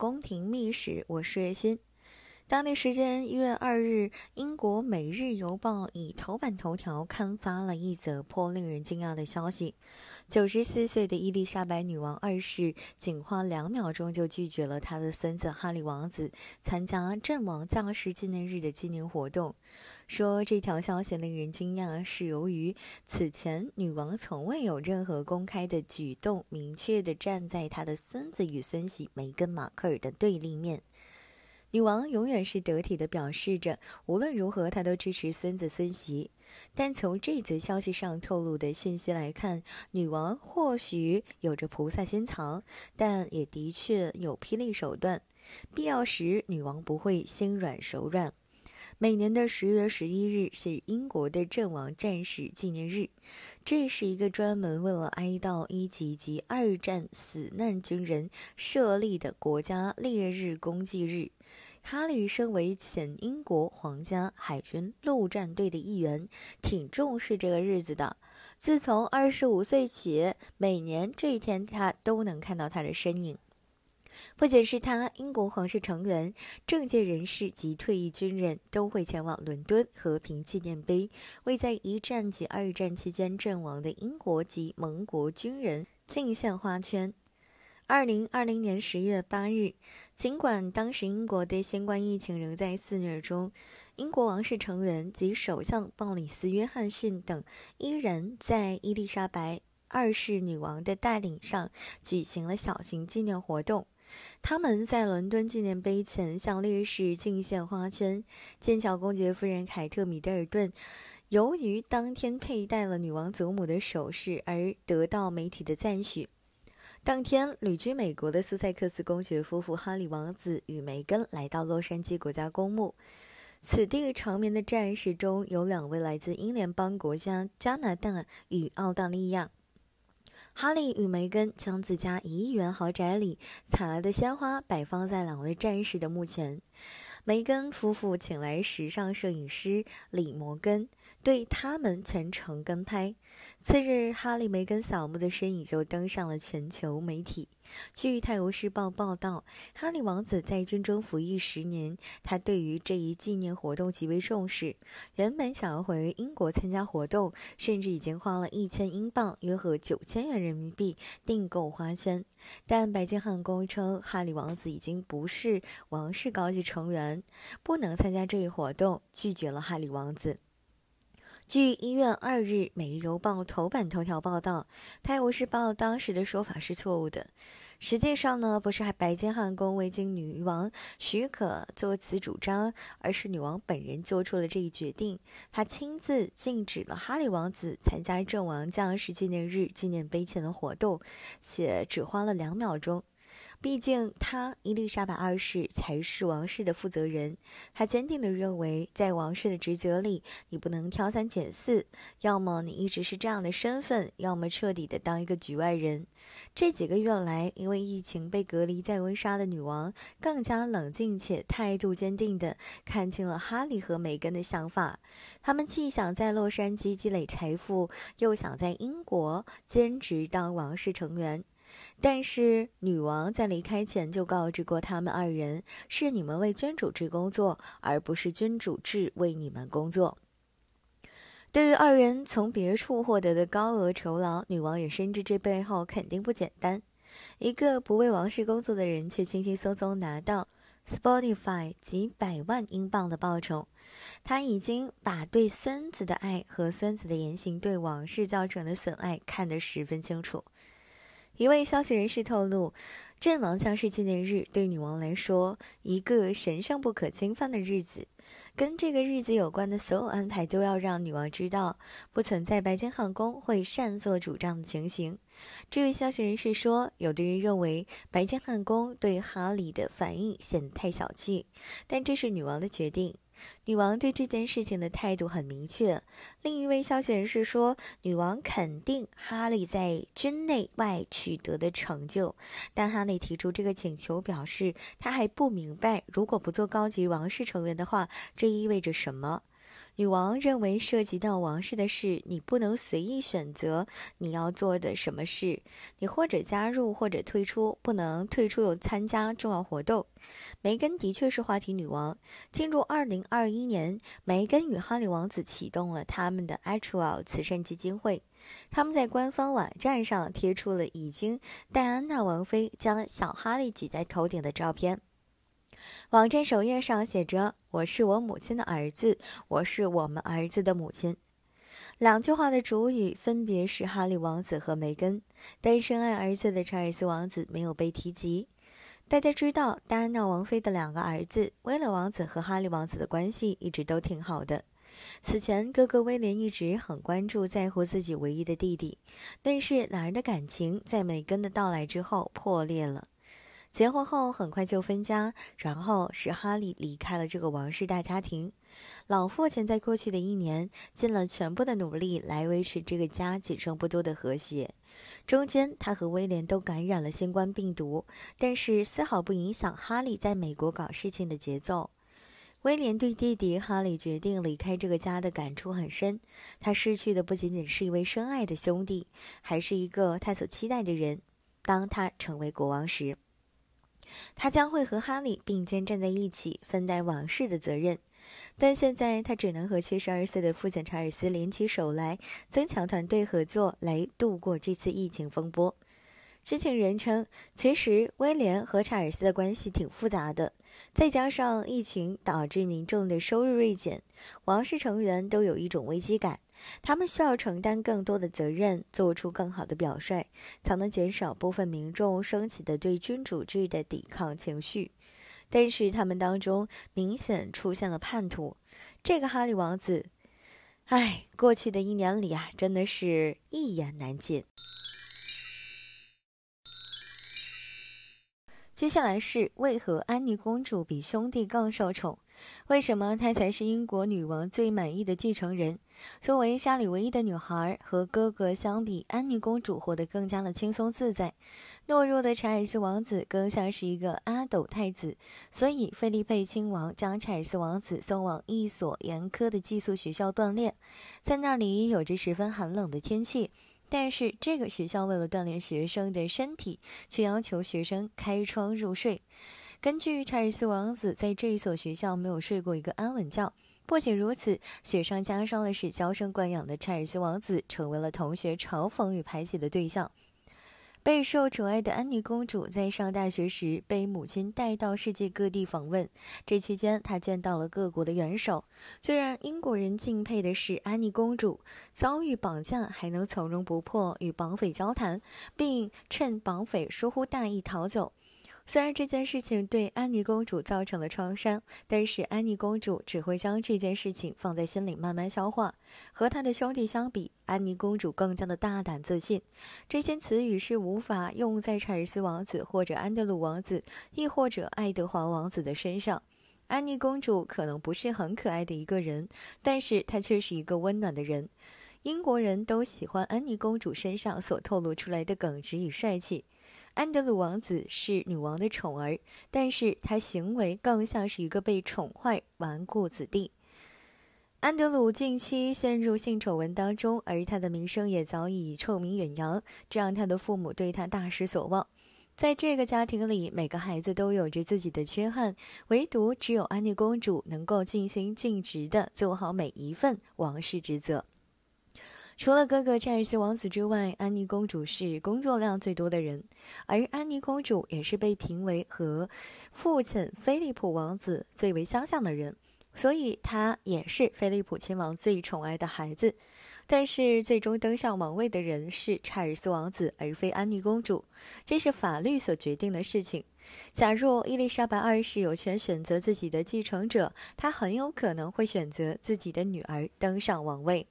宫廷秘史，我是月心。当地时间一月二日，英国《每日邮报》以头版头条刊发了一则颇令人惊讶的消息：九十四岁的伊丽莎白女王二世仅花两秒钟就拒绝了她的孙子哈里王子参加阵亡将士纪念日的纪念活动。说这条消息令人惊讶，是由于此前女王从未有任何公开的举动，明确地站在她的孙子与孙媳梅根·马克尔的对立面。女王永远是得体的，表示着，无论如何，她都支持孙子孙媳。但从这则消息上透露的信息来看，女王或许有着菩萨心肠，但也的确有霹雳手段，必要时女王不会心软手软。每年的十月十一日是英国的阵亡战士纪念日。这是一个专门为了哀悼一级及二战死难军人设立的国家烈日公祭日。哈里身为前英国皇家海军陆战队的一员，挺重视这个日子的。自从二十五岁起，每年这一天他都能看到他的身影。不仅是他，英国皇室成员、政界人士及退役军人都会前往伦敦和平纪念碑，为在一战及二战期间阵亡的英国及盟国军人敬献花圈。二零二零年十月八日，尽管当时英国的新冠疫情仍在肆虐中，英国王室成员及首相鲍里斯·约翰逊等依然在伊丽莎白二世女王的带领下举行了小型纪念活动。他们在伦敦纪念碑前向烈士敬献花圈。剑桥公爵夫人凯特·米德尔顿，由于当天佩戴了女王祖母的首饰而得到媒体的赞许。当天旅居美国的苏塞克斯公爵夫妇哈里王子与梅根来到洛杉矶国家公墓，此地长眠的战士中有两位来自英联邦国家加拿大与澳大利亚。哈利与梅根将自家一亿元豪宅里采来的鲜花摆放在两位战士的墓前，梅根夫妇请来时尚摄影师李摩根。对他们全程跟拍。次日，哈利梅根扫墓的身影就登上了全球媒体。据《泰晤士报》报道，哈利王子在军中服役十年，他对于这一纪念活动极为重视。原本想要回英国参加活动，甚至已经花了一千英镑（约合九千元人民币）订购花圈。但白金汉宫称，哈利王子已经不是王室高级成员，不能参加这一活动，拒绝了哈利王子。据一月二日《每日邮报》头版头条报道，《泰晤士报》当时的说法是错误的。实际上呢，不是还白金汉宫未经女王许可做此主张，而是女王本人做出了这一决定。她亲自禁止了哈利王子参加阵亡将士纪念日纪念碑前的活动，且只花了两秒钟。毕竟，他伊丽莎白二世才是王室的负责人。他坚定地认为，在王室的职责里，你不能挑三拣四，要么你一直是这样的身份，要么彻底地当一个局外人。这几个月来，因为疫情被隔离在温莎的女王，更加冷静且态度坚定地看清了哈利和梅根的想法：他们既想在洛杉矶积累财富，又想在英国兼职当王室成员。但是女王在离开前就告知过他们二人，是你们为君主制工作，而不是君主制为你们工作。对于二人从别处获得的高额酬劳，女王也深知这背后肯定不简单。一个不为王室工作的人，却轻轻松松拿到 Spotify 几百万英镑的报酬。她已经把对孙子的爱和孙子的言行对王室造成的损害看得十分清楚。一位消息人士透露，阵亡将士纪念日对女王来说一个神圣不可侵犯的日子，跟这个日子有关的所有安排都要让女王知道，不存在白金汉宫会擅作主张的情形。这位消息人士说，有的人认为白金汉宫对哈里的反应显得太小气，但这是女王的决定。女王对这件事情的态度很明确。另一位消息人士说，女王肯定哈利在军内外取得的成就，但哈利提出这个请求，表示他还不明白，如果不做高级王室成员的话，这意味着什么。女王认为，涉及到王室的事，你不能随意选择你要做的什么事，你或者加入，或者退出，不能退出又参加重要活动。梅根的确是话题女王。进入二零二一年，梅根与哈利王子启动了他们的 Actual 慈善基金会，他们在官方网站上贴出了已经戴安娜王妃将小哈利举在头顶的照片。网站首页上写着：“我是我母亲的儿子，我是我们儿子的母亲。”两句话的主语分别是哈利王子和梅根，但深爱儿子的查尔斯王子没有被提及。大家知道，戴安娜王妃的两个儿子威廉王子和哈利王子的关系一直都挺好的。此前，哥哥威廉一直很关注、在乎自己唯一的弟弟，但是两人的感情在梅根的到来之后破裂了。结婚后很快就分家，然后是哈利离开了这个王室大家庭。老父亲在过去的一年尽了全部的努力来维持这个家仅剩不多的和谐。中间他和威廉都感染了新冠病毒，但是丝毫不影响哈利在美国搞事情的节奏。威廉对弟弟哈利决定离开这个家的感触很深，他失去的不仅仅是一位深爱的兄弟，还是一个他所期待的人。当他成为国王时。他将会和哈利并肩站在一起，分担王室的责任。但现在他只能和七十二岁的父亲查尔斯联起手来，增强团队合作，来度过这次疫情风波。知情人称，其实威廉和查尔斯的关系挺复杂的，再加上疫情导致民众的收入锐减，王室成员都有一种危机感。他们需要承担更多的责任，做出更好的表率，才能减少部分民众升起的对君主制的抵抗情绪。但是他们当中明显出现了叛徒，这个哈利王子，哎，过去的一年里啊，真的是一言难尽。接下来是为何安妮公主比兄弟更受宠。为什么她才是英国女王最满意的继承人？作为家里唯一的女孩，和哥哥相比，安妮公主活得更加的轻松自在。懦弱的查尔斯王子更像是一个阿斗太子，所以菲利佩亲王将查尔斯王子送往一所严苛的寄宿学校锻炼。在那里有着十分寒冷的天气，但是这个学校为了锻炼学生的身体，却要求学生开窗入睡。根据查尔斯王子在这一所学校没有睡过一个安稳觉。不仅如此，雪上加霜的是，娇生惯养的查尔斯王子成为了同学嘲讽与排挤的对象。备受宠爱的安妮公主在上大学时被母亲带到世界各地访问，这期间她见到了各国的元首。最让英国人敬佩的是，安妮公主遭遇绑架还能从容不迫与绑匪交谈，并趁绑匪疏忽大意逃走。虽然这件事情对安妮公主造成了创伤，但是安妮公主只会将这件事情放在心里慢慢消化。和他的兄弟相比，安妮公主更加的大胆自信。这些词语是无法用在查尔斯王子或者安德鲁王子，亦或者爱德华王子的身上。安妮公主可能不是很可爱的一个人，但是她却是一个温暖的人。英国人都喜欢安妮公主身上所透露出来的耿直与帅气。安德鲁王子是女王的宠儿，但是他行为更像是一个被宠坏顽固子弟。安德鲁近期陷入性丑闻当中，而他的名声也早已臭名远扬，这让他的父母对他大失所望。在这个家庭里，每个孩子都有着自己的缺憾，唯独只有安妮公主能够尽心尽职地做好每一份王室职责。除了哥哥查尔斯王子之外，安妮公主是工作量最多的人，而安妮公主也是被评为和父亲菲利普王子最为相像的人，所以她也是菲利普亲王最宠爱的孩子。但是最终登上王位的人是查尔斯王子，而非安妮公主，这是法律所决定的事情。假若伊丽莎白二世有权选择自己的继承者，她很有可能会选择自己的女儿登上王位。